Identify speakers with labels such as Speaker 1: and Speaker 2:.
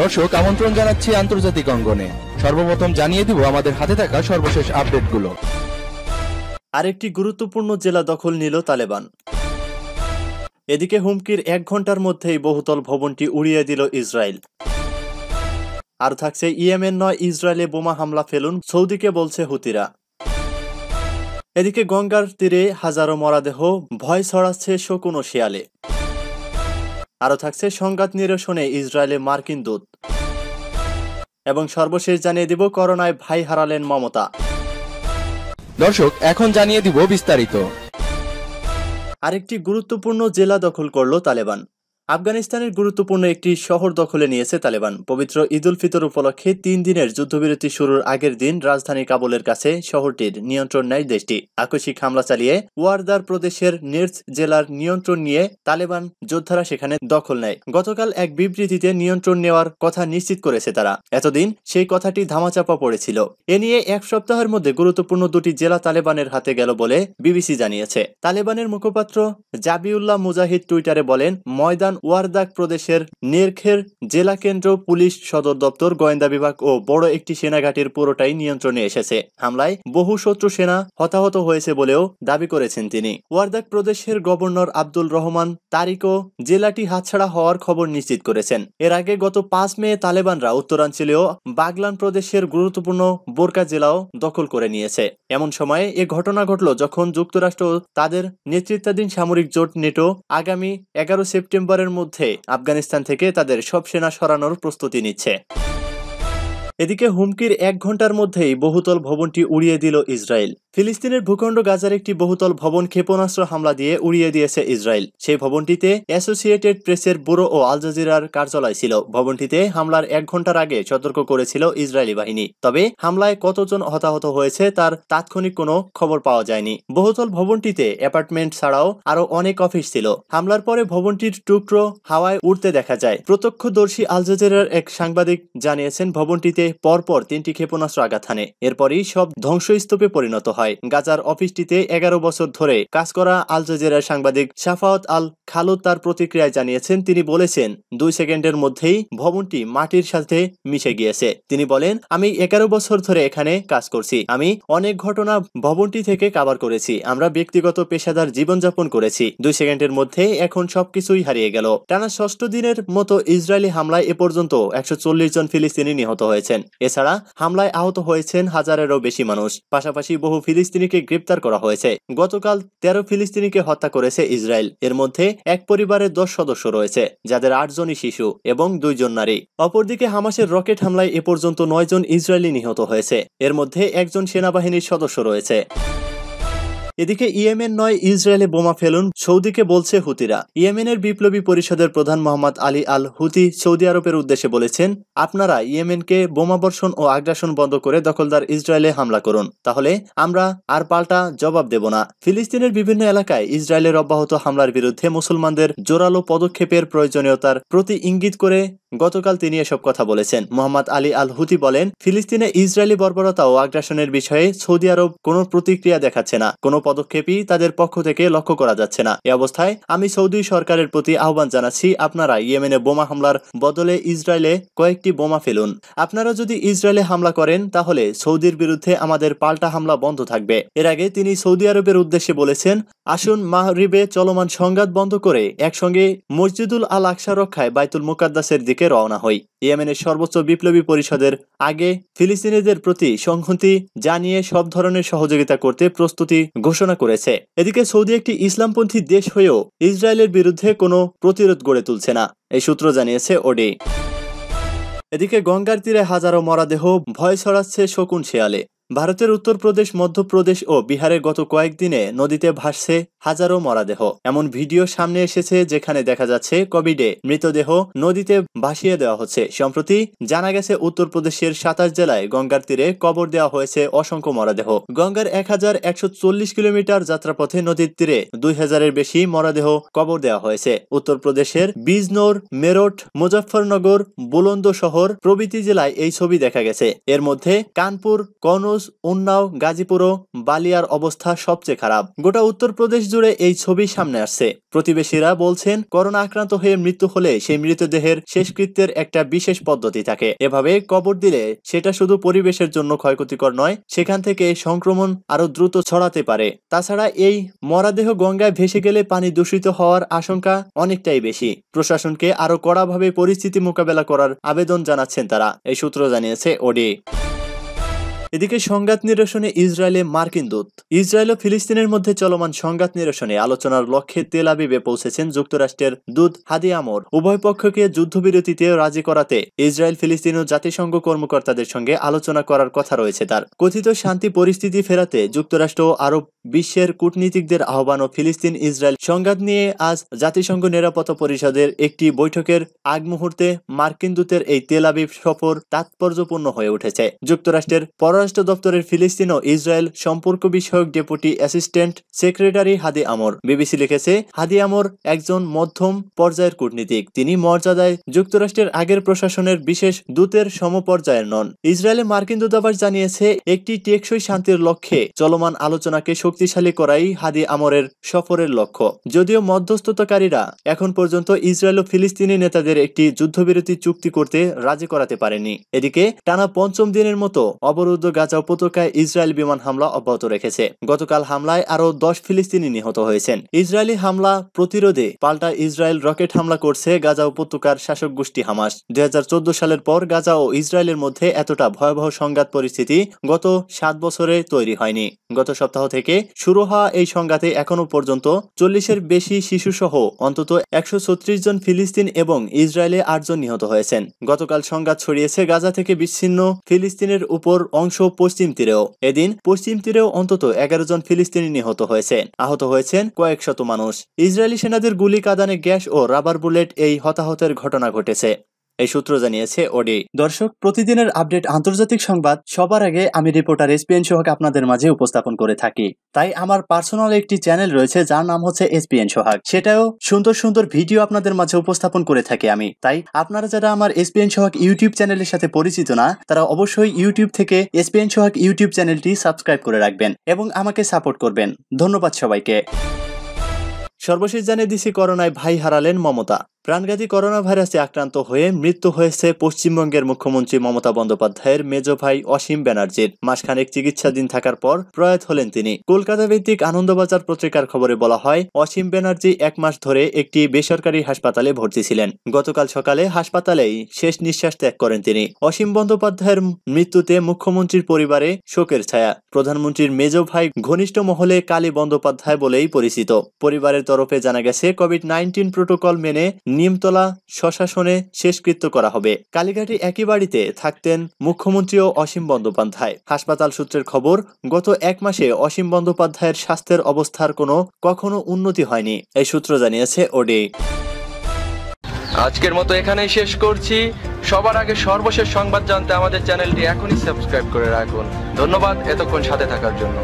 Speaker 1: দর্শক আমন্ত্রণ জানাচ্ছি আন্তর্জাতিক অঙ্গনে সর্বপ্রথম জানিয়ে দিব আমাদের হাতে থাকা সর্বশেষ আপডেটগুলো আরেকটি গুরুত্বপূর্ণ জেলা দখল নিল তালেবান এদিকে হুমকির এক ঘন্টার মধ্যেই বহুতল ভবনটি উড়িয়ে দিল ইসরায়েল আর থাকছে ইয়েমেন নয় ইসরায়েলে বোমা হামলা ফেলুন সৌদিকে বলছে হুতিরা এদিকে গঙ্গার তীরে হাজারো মরাদেহ ভয় ছড়াচ্ছে শকুনো শিয়ালে আরও থাকছে সংঘাত নিরসনে ইসরায়েলে মার্কিন দূত এবং সর্বশেষ জানিয়ে দিব করোনায় ভাই হারালেন মমতা দর্শক এখন জানিয়ে দিব বিস্তারিত আরেকটি গুরুত্বপূর্ণ জেলা দখল করল তালেবান আফগানিস্তানের গুরুত্বপূর্ণ একটি শহর দখলে নিয়েছে তালেবান পবিত্র ঈদ উল ফিতর উপলক্ষে তিন দিনের যুদ্ধবিরতি শুরুর আগের দিন রাজধানী কাবুলের কাছে শহরটির নিয়ন্ত্রণ নেয় দেশটি আকস্মিক হামলা চালিয়ে ওয়ারদার প্রদেশের নির্স জেলার নিয়ন্ত্রণ নিয়ে তালেবান যোদ্ধারা সেখানে দখল নেয় গতকাল এক বিবৃতিতে নিয়ন্ত্রণ নেওয়ার কথা নিশ্চিত করেছে তারা এতদিন সেই কথাটি ধামাচাপা পড়েছিল এ নিয়ে এক সপ্তাহের মধ্যে গুরুত্বপূর্ণ দুটি জেলা তালেবানের হাতে গেল বলে বিবিসি জানিয়েছে তালেবানের মুখপাত্র জাবিউল্লাহ মুজাহিদ টুইটারে বলেন ময়দান পাকিস্তান ওয়ারদাক প্রদেশের নেরখের জেলা কেন্দ্র পুলিশ সদর দপ্তর গোয়েন্দা বিভাগ ও বড় একটি সেনাঘাটির পুরোটাই নিয়ন্ত্রণে এসেছে হামলায় বহু শত্রু সেনা হতাহত হয়েছে বলেও দাবি করেছেন তিনি ওয়ারদাক প্রদেশের গভর্নর আব্দুল রহমান তারিকও জেলাটি হাতছাড়া হওয়ার খবর নিশ্চিত করেছেন এর আগে গত পাঁচ মে তালেবানরা উত্তরাঞ্চলীয় বাগলান প্রদেশের গুরুত্বপূর্ণ বোরকা জেলাও দখল করে নিয়েছে এমন সময়ে এ ঘটনা ঘটল যখন যুক্তরাষ্ট্র তাদের নেতৃত্বাধীন সামরিক জোট নেটো আগামী এগারো সেপ্টেম্বরে মধ্যে আফগানিস্তান থেকে তাদের সব সেনা সরানোর প্রস্তুতি নিচ্ছে এদিকে হুমকির এক ঘন্টার মধ্যেই বহুতল ভবনটি উড়িয়ে দিল ইসরায়েল ফিলিস্তিনের ভূখণ্ড গাজার একটি বহুতল ভবন ক্ষেপণাস্ত্র হামলা দিয়ে উড়িয়ে দিয়েছে ইসরায়েল সেই ভবনটিতে অ্যাসোসিয়েটেড প্রেসের ব্যুরো ও আল জাজিরার কার্যালয় ছিল ভবনটিতে হামলার এক ঘন্টার আগে সতর্ক করেছিল ইসরায়েলি বাহিনী তবে হামলায় কতজন হতাহত হয়েছে তার তাৎক্ষণিক কোনো খবর পাওয়া যায়নি বহুতল ভবনটিতে অ্যাপার্টমেন্ট ছাড়াও আরও অনেক অফিস ছিল হামলার পরে ভবনটির টুকরো হাওয়ায় উড়তে দেখা যায় প্রত্যক্ষদর্শী আল জাজিরার এক সাংবাদিক জানিয়েছেন ভবনটিতে থেকে পরপর তিনটি ক্ষেপণাস্ত্র আঘাত হানে এরপরই সব ধ্বংসস্তূপে পরিণত হয় গাজার অফিসটিতে এগারো বছর ধরে কাজ করা আল জাজিরার সাংবাদিক সাফাওয়াত আল খালুদ তার প্রতিক্রিয়ায় জানিয়েছেন তিনি বলেছেন দুই সেকেন্ডের মধ্যেই ভবনটি মাটির সাথে মিশে গিয়েছে তিনি বলেন আমি এগারো বছর ধরে এখানে কাজ করছি আমি অনেক ঘটনা ভবনটি থেকে কাবার করেছি আমরা ব্যক্তিগত পেশাদার জীবনযাপন করেছি দুই সেকেন্ডের মধ্যে এখন সবকিছুই হারিয়ে গেল টানা ষষ্ঠ দিনের মতো ইসরায়েলি হামলায় এ পর্যন্ত একশো জন ফিলিস্তিনি নিহত হয়েছে করেছেন এছাড়া হামলায় আহত হয়েছেন হাজারেরও বেশি মানুষ পাশাপাশি বহু ফিলিস্তিনিকে গ্রেপ্তার করা হয়েছে গতকাল তেরো ফিলিস্তিনিকে হত্যা করেছে ইসরায়েল এর মধ্যে এক পরিবারের দশ সদস্য রয়েছে যাদের আটজনই শিশু এবং দুইজন নারী অপরদিকে হামাসের রকেট হামলায় এ পর্যন্ত নয়জন ইসরায়েলি নিহত হয়েছে এর মধ্যে একজন সেনাবাহিনীর সদস্য রয়েছে এদিকে ইয়েমেন নয় ইসরায়েলে বোমা ফেলুন সৌদিকে বলছে হুতিরা ইয়েমেনের বিপ্লবী পরিষদের প্রধান Mohammad Ali al Houthi Saudi আরবের উদ্দেশ্যে বলেছেন আপনারা ইয়েমেনকে বোমাবর্ষণ ও আগ্রাসন বন্ধ করে দখলদার ইসরায়েলে হামলা করুন তাহলে আমরা আর পাল্টা জবাব দেব না ফিলিস্তিনের বিভিন্ন এলাকায় ইসরায়েলের অব্যাহত হামলার বিরুদ্ধে মুসলমানদের জোরালো পদক্ষেপের প্রয়োজনীয়তার প্রতি ইঙ্গিত করে গতকাল তিনি এসব কথা বলেছেন মোহাম্মদ আলী আল হুতি বলেন ফিলিস্তিনে ইসরায়েলি বর্বরতা ও আগ্রাসনের বিষয়ে সৌদি আরব কোনো প্রতিক্রিয়া দেখাচ্ছে না কোনো পদক্ষেপই তাদের পক্ষ থেকে লক্ষ্য করা যাচ্ছে না এ অবস্থায় আমি সৌদি সরকারের প্রতি আহ্বান জানাচ্ছি আপনারা ইয়েমেনে বোমা হামলার বদলে ইসরায়েলে কয়েকটি বোমা ফেলুন আপনারা যদি ইসরায়েলে হামলা করেন তাহলে সৌদির বিরুদ্ধে আমাদের পাল্টা হামলা বন্ধ থাকবে এর আগে তিনি সৌদি আরবের উদ্দেশ্যে বলেছেন আসুন মাহরিবে চলমান সংঘাত বন্ধ করে একসঙ্গে মসজিদুল আল আকসা রক্ষায় বাইতুল মুকাদ্দাসের দিকে দিকে রওনা হই ইয়েমেনের সর্বোচ্চ বিপ্লবী পরিষদের আগে ফিলিস্তিনিদের প্রতি সংহতি জানিয়ে সব ধরনের সহযোগিতা করতে প্রস্তুতি ঘোষণা করেছে এদিকে সৌদি একটি ইসলামপন্থী দেশ হয়েও ইসরায়েলের বিরুদ্ধে কোনো প্রতিরোধ গড়ে তুলছে না এই সূত্র জানিয়েছে ওডি এদিকে গঙ্গার তীরে হাজারো মরাদেহ ভয় ছড়াচ্ছে শকুন শেয়ালে ভারতের উত্তরপ্রদেশ মধ্যপ্রদেশ ও বিহারে গত কয়েকদিনে নদীতে ভাসছে হাজারো মরাদেহ এমন ভিডিও সামনে এসেছে যেখানে দেখা যাচ্ছে কোভিডে মৃতদেহ নদীতে ভাসিয়ে দেওয়া হচ্ছে সম্প্রতি জানা গেছে উত্তরপ্রদেশের সাতাশ জেলায় গঙ্গার তীরে কবর দেওয়া হয়েছে অসংখ্য মরাদেহ গঙ্গার এক হাজার একশো চল্লিশ কিলোমিটার যাত্রাপথে নদীর তীরে দুই হাজারের বেশি মরাদেহ কবর দেওয়া হয়েছে উত্তরপ্রদেশের বিজনোর মেরট মুজফরনগর বুলন্দ শহর প্রভৃতি জেলায় এই ছবি দেখা গেছে এর মধ্যে কানপুর কনৌজ উন্নাও গাজীপুরও বালিয়ার অবস্থা সবচেয়ে খারাপ গোটা উত্তরপ্রদেশ জুড়ে এই ছবি সামনে আসছে প্রতিবেশীরা বলছেন করোনা আক্রান্ত হয়ে মৃত্যু হলে সেই মৃতদেহের শেষকৃত্যের একটা বিশেষ পদ্ধতি থাকে এভাবে কবর দিলে সেটা শুধু পরিবেশের জন্য ক্ষয়ক্ষতিকর নয় সেখান থেকে সংক্রমণ আরো দ্রুত ছড়াতে পারে তাছাড়া এই মরাদেহ গঙ্গায় ভেসে গেলে পানি দূষিত হওয়ার আশঙ্কা অনেকটাই বেশি প্রশাসনকে আরো কড়াভাবে পরিস্থিতি মোকাবেলা করার আবেদন জানাচ্ছেন তারা এই সূত্র জানিয়েছে ওডি এদিকে সংঘাত নিরসনে ইসরায়েলে মার্কিন দূত ইসরায়েল ও ফিলিস্তিনের মধ্যে চলমান সংঘাত নিরসনে আলোচনার লক্ষ্যে তেল আবিবে পৌঁছেছেন যুক্তরাষ্ট্রের দূত হাদি আমর উভয় পক্ষকে যুদ্ধবিরতিতে রাজি করাতে ইসরায়েল ফিলিস্তিন ও জাতিসংঘ কর্মকর্তাদের সঙ্গে আলোচনা করার কথা রয়েছে তার কথিত শান্তি পরিস্থিতি ফেরাতে যুক্তরাষ্ট্র ও আরব বিশ্বের কূটনীতিকদের আহ্বান ও ফিলিস্তিন ইসরায়েল সংঘাত নিয়ে আজ জাতিসংঘ নিরাপত্তা পরিষদের একটি বৈঠকের আগ মুহূর্তে মার্কিন দূতের এই তেল আবিব সফর তাৎপর্যপূর্ণ হয়ে উঠেছে যুক্তরাষ্ট্রের পর পররাষ্ট্র দপ্তরের ফিলিস্তিন ও ইসরায়েল সম্পর্ক বিষয়ক deputy assistant secretary Hadi Amr BBC লিখেছে হাদি আমর একজন মধ্যম পর্যায়ের কূটনীতিক তিনি মর্যাদায় যুক্তরাষ্ট্রের আগের প্রশাসনের বিশেষ দূতের সমপর্যায়ের নন ইসরায়েলে মার্কিন দূতাবাস জানিয়েছে একটি টেকসই শান্তির লক্ষ্যে চলমান আলোচনাকে শক্তিশালী করাই হাদি আমরের সফরের লক্ষ্য যদিও মধ্যস্থতাকারীরা এখন পর্যন্ত ইসরায়েল ও ফিলিস্তিনি নেতাদের একটি যুদ্ধবিরতি চুক্তি করতে রাজি করাতে পারেনি এদিকে টানা পঞ্চম দিনের মতো অবরুদ্ধ গাজা উপত্যকায় ইসরায়েল বিমান হামলা অব্যাহত রেখেছে গতকাল হামলায় আরও দশ ফিলিস্তিনি নিহত হয়েছেন ইসরায়েলি হামলা প্রতিরোধে পাল্টা ইসরায়েল রকেট হামলা করছে গাজা উপত্যকার শাসক গোষ্ঠী হামাস দুই সালের পর গাজা ও ইসরায়েলের মধ্যে এতটা ভয়াবহ সংঘাত পরিস্থিতি গত সাত বছরে তৈরি হয়নি গত সপ্তাহ থেকে শুরু হওয়া এই সংঘাতে এখনও পর্যন্ত চল্লিশের বেশি শিশুসহ অন্তত একশো জন ফিলিস্তিন এবং ইসরায়েলে আটজন নিহত হয়েছেন গতকাল সংঘাত ছড়িয়েছে গাজা থেকে বিচ্ছিন্ন ফিলিস্তিনের উপর অংশ পশ্চিম তীরেও এদিন পশ্চিম তীরেও অন্তত এগারো জন ফিলিস্তিনি নিহত হয়েছে আহত হয়েছেন কয়েক শত মানুষ ইসরায়েলি সেনাদের গুলি কাদানে গ্যাস ও রাবার বুলেট এই হতাহতের ঘটনা ঘটেছে এই সূত্র জানিয়েছে ওডি দর্শক প্রতিদিনের আপডেট আন্তর্জাতিক সংবাদ সবার আগে আমি রিপোর্টার এসপিএন সোহাগ আপনাদের মাঝে উপস্থাপন করে থাকি তাই আমার পার্সোনাল একটি চ্যানেল রয়েছে যার নাম হচ্ছে এসপিএন সোহাগ সেটাও সুন্দর সুন্দর ভিডিও আপনাদের মাঝে উপস্থাপন করে থাকি আমি তাই আপনারা যারা আমার এসপিএন সোহাগ ইউটিউব চ্যানেলের সাথে পরিচিত না তারা অবশ্যই ইউটিউব থেকে এসপিএন সোহাগ ইউটিউব চ্যানেলটি সাবস্ক্রাইব করে রাখবেন এবং আমাকে সাপোর্ট করবেন ধন্যবাদ সবাইকে সর্বশেষ জানিয়ে দিছি করোনায় ভাই হারালেন মমতা প্রাণঘাতী করোনা ভাইরাসে আক্রান্ত হয়ে মৃত্যু হয়েছে পশ্চিমবঙ্গের মুখ্যমন্ত্রী মমতা বন্দ্যোপাধ্যায়ের মেজ ভাই অসীম ব্যানার্জির মাসখানেক চিকিৎসাধীন থাকার পর প্রয়াত হলেন তিনি কলকাতা ভিত্তিক আনন্দবাজার পত্রিকার খবরে বলা হয় অসীম ব্যানার্জি এক মাস ধরে একটি বেসরকারি হাসপাতালে ভর্তি ছিলেন গতকাল সকালে হাসপাতালেই শেষ নিঃশ্বাস ত্যাগ করেন তিনি অসীম বন্দ্যোপাধ্যায়ের মৃত্যুতে মুখ্যমন্ত্রীর পরিবারে শোকের ছায়া প্রধানমন্ত্রীর মেজ ভাই ঘনিষ্ঠ মহলে কালী বন্দ্যোপাধ্যায় বলেই পরিচিত পরিবারের তরফে জানা গেছে কোভিড নাইন্টিন প্রোটোকল মেনে নিমতলা স্বশাসনে শেষকৃত্য করা হবে কালীঘাটে একই বাড়িতে থাকতেন মুখ্যমন্ত্রীও অসীম বন্দ্যোপাধ্যায় হাসপাতাল সূত্রের খবর গত এক মাসে অসীম বন্দ্যোপাধ্যায়ের স্বাস্থ্যের অবস্থার কোনো কখনো উন্নতি হয়নি এই সূত্র জানিয়েছে ওডি আজকের মতো এখানেই শেষ করছি সবার আগে সর্বশেষ সংবাদ জানতে আমাদের চ্যানেলটি এখনই সাবস্ক্রাইব করে রাখুন ধন্যবাদ এতক্ষণ সাথে থাকার জন্য